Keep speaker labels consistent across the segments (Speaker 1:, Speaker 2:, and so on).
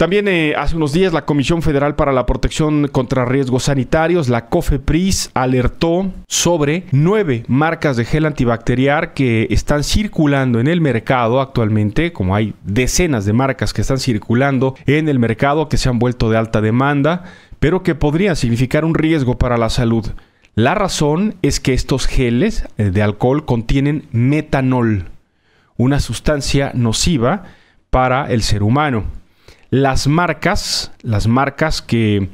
Speaker 1: También eh, hace unos días la Comisión Federal para la Protección contra Riesgos Sanitarios, la COFEPRIS, alertó sobre nueve marcas de gel antibacterial que están circulando en el mercado actualmente, como hay decenas de marcas que están circulando en el mercado que se han vuelto de alta demanda, pero que podrían significar un riesgo para la salud. La razón es que estos geles eh, de alcohol contienen metanol, una sustancia nociva para el ser humano. Las marcas, las marcas que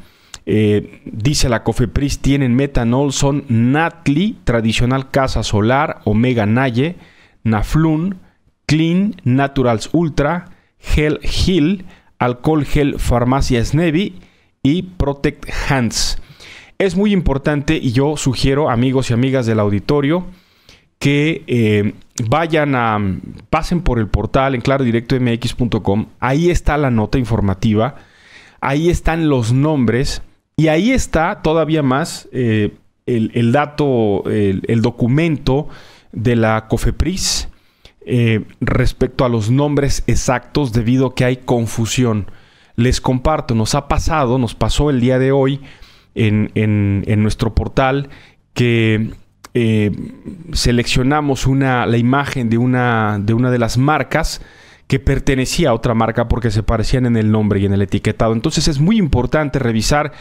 Speaker 1: eh, dice la Cofepris tienen metanol son Natli, Tradicional Casa Solar, Omega Naye, Naflun, Clean, Naturals Ultra, Gel Hill, Alcohol Gel Farmacia Snevi y Protect Hands. Es muy importante y yo sugiero, amigos y amigas del auditorio, que eh, vayan a, pasen por el portal en mx.com ahí está la nota informativa, ahí están los nombres y ahí está todavía más eh, el, dato, el, documento de la COFEPRIS eh, respecto a los nombres exactos debido a que hay confusión. Les comparto, nos ha pasado, nos pasó el día de hoy en nuestro portal que eh, seleccionamos una, la imagen de una, de una de las marcas que pertenecía a otra marca porque se parecían en el nombre y en el etiquetado. Entonces es muy importante revisar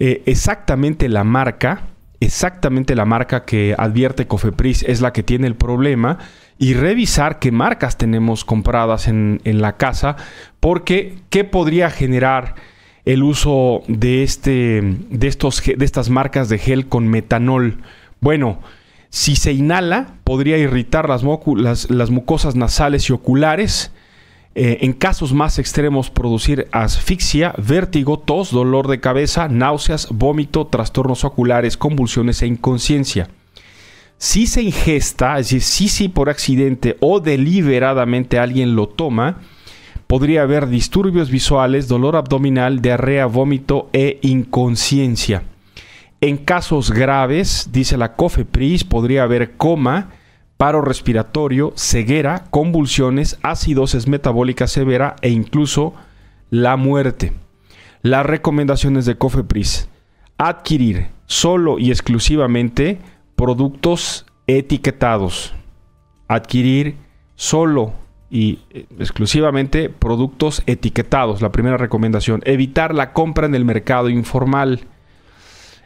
Speaker 1: eh, exactamente la marca, exactamente la marca que advierte Cofepris es la que tiene el problema y revisar qué marcas tenemos compradas en, la casa porque qué podría generar el uso de, este, de, estos, de estas marcas de gel con metanol bueno, si se inhala, podría irritar las, mucosas nasales y oculares. Eh, en casos más extremos, producir asfixia, vértigo, tos, dolor de cabeza, náuseas, vómito, trastornos oculares, convulsiones e inconsciencia. Si se ingesta, es decir, si por accidente o deliberadamente alguien lo toma, podría haber disturbios visuales, dolor abdominal, diarrea, vómito e inconsciencia. En casos graves, dice la COFEPRIS, podría haber coma, paro respiratorio, ceguera, convulsiones, acidosis metabólica severa e incluso la muerte. Las recomendaciones de COFEPRIS. Adquirir solo y exclusivamente productos etiquetados. Adquirir solo y eh, exclusivamente productos etiquetados, la primera recomendación. Evitar la compra en el mercado informal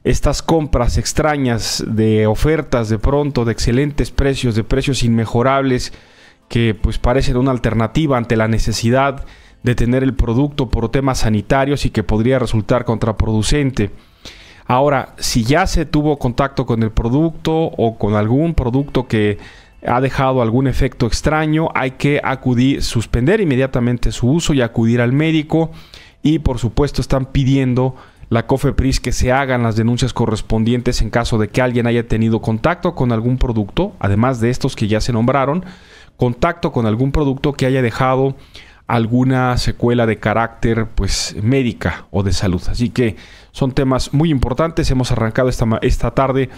Speaker 1: estas compras extrañas de ofertas de pronto, de excelentes precios, de precios inmejorables, que pues parecen una alternativa ante la necesidad de tener el producto por temas sanitarios y que podría resultar contraproducente. Ahora, si ya se tuvo contacto con el producto o con algún producto que ha dejado algún efecto extraño, hay que acudir, suspender inmediatamente su uso y acudir al médico. Y por supuesto están pidiendo la COFEPRIS que se hagan las denuncias correspondientes en caso de que alguien haya tenido contacto con algún producto, además de estos que ya se nombraron, contacto con algún producto que haya dejado alguna secuela de carácter pues médica o de salud. Así que son temas muy importantes. Hemos arrancado esta, esta tarde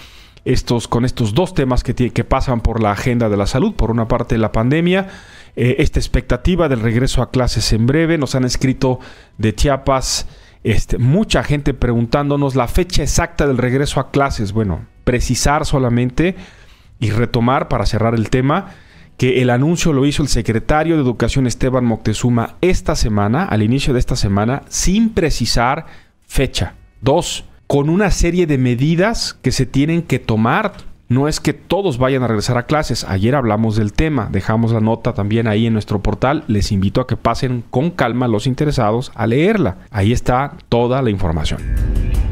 Speaker 1: estos, con estos dos temas que, que pasan por la agenda de la salud. Por una parte la pandemia, eh, esta expectativa del regreso a clases en breve. Nos han escrito de Chiapas. Este, mucha gente preguntándonos la fecha exacta del regreso a clases. Bueno, precisar solamente y retomar para cerrar el tema que el anuncio lo hizo el secretario de Educación Esteban Moctezuma esta semana, al inicio de esta semana, sin precisar fecha. Dos, con una serie de medidas que se tienen que tomar no es que todos vayan a regresar a clases. Ayer hablamos del tema, dejamos la nota también ahí en nuestro portal. Les invito a que pasen con calma los interesados a leerla. Ahí está toda la información.